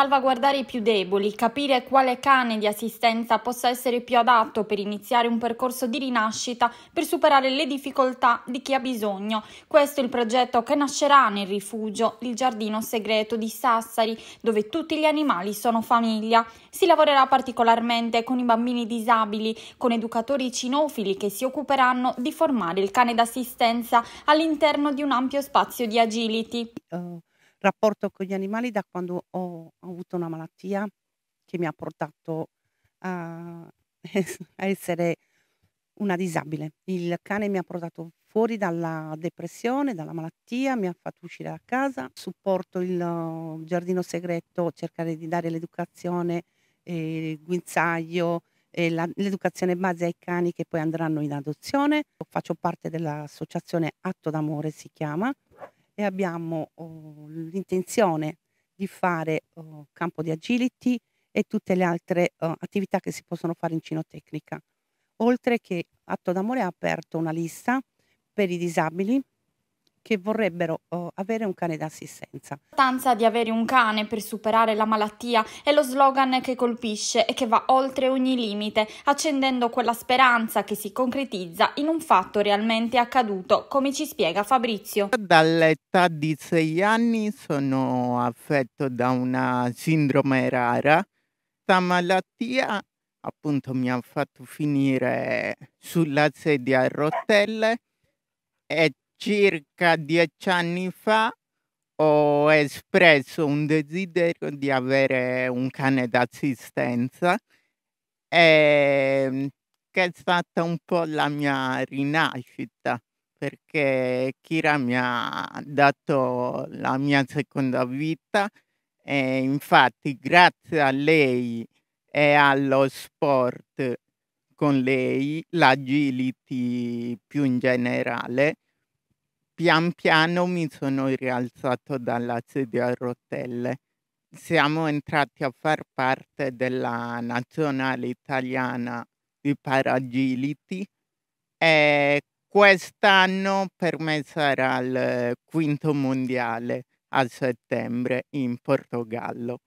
salvaguardare i più deboli, capire quale cane di assistenza possa essere più adatto per iniziare un percorso di rinascita per superare le difficoltà di chi ha bisogno. Questo è il progetto che nascerà nel rifugio, il giardino segreto di Sassari, dove tutti gli animali sono famiglia. Si lavorerà particolarmente con i bambini disabili, con educatori cinofili che si occuperanno di formare il cane d'assistenza all'interno di un ampio spazio di agility. Oh rapporto con gli animali da quando ho avuto una malattia che mi ha portato a, a essere una disabile. Il cane mi ha portato fuori dalla depressione, dalla malattia, mi ha fatto uscire da casa, supporto il uh, giardino segreto, cercare di dare l'educazione, il guinzaglio, eh, l'educazione base ai cani che poi andranno in adozione. Faccio parte dell'associazione Atto d'Amore, si chiama, e abbiamo oh, l'intenzione di fare oh, campo di agility e tutte le altre oh, attività che si possono fare in cinotecnica. Oltre che Atto d'Amore ha aperto una lista per i disabili che vorrebbero oh, avere un cane d'assistenza. L'importanza di avere un cane per superare la malattia è lo slogan che colpisce e che va oltre ogni limite, accendendo quella speranza che si concretizza in un fatto realmente accaduto, come ci spiega Fabrizio. Dall'età di sei anni sono affetto da una sindrome rara. Questa malattia appunto mi ha fatto finire sulla sedia a rotelle e Circa dieci anni fa ho espresso un desiderio di avere un cane d'assistenza e ehm, che è stata un po' la mia rinascita perché Kira mi ha dato la mia seconda vita e infatti grazie a lei e allo sport con lei, l'agility più in generale, pian piano mi sono rialzato dalla sedia a rotelle. Siamo entrati a far parte della nazionale italiana di paragility e quest'anno per me sarà il quinto mondiale a settembre in Portogallo.